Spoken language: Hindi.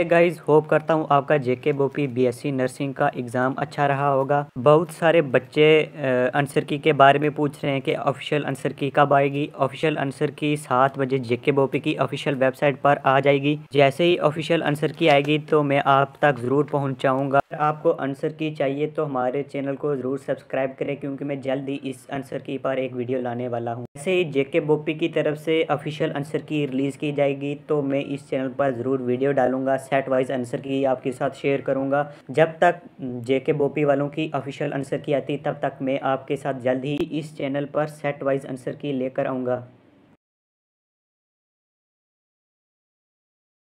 गाइज होप करता हूँ आपका जेके बोपी बीएससी नर्सिंग का एग्ज़ाम अच्छा रहा होगा बहुत सारे बच्चे आंसर की के बारे में पूछ रहे हैं कि ऑफिशियल आंसर की कब आएगी ऑफिशियल आंसर की सात बजे जेके बोपी की ऑफिशियल वेबसाइट पर आ जाएगी जैसे ही ऑफिशियल आंसर की आएगी तो मैं आप तक ज़रूर पहुँचाऊँगा आपको आंसर की चाहिए तो हमारे चैनल को ज़रूर सब्सक्राइब करें क्योंकि मैं जल्द ही इस आंसर की पर एक वीडियो लाने वाला हूँ ऐसे ही जेके बोपी की तरफ से ऑफिशियल आंसर की रिलीज़ की जाएगी तो मैं इस चैनल पर ज़रूर वीडियो डालूंगा सेट वाइज आंसर की आपके साथ शेयर करूंगा जब तक जेके बोपी वालों की ऑफिशियल आंसर की आती तब तक मैं आपके साथ जल्द ही इस चैनल पर सेट वाइज आंसर की लेकर आऊँगा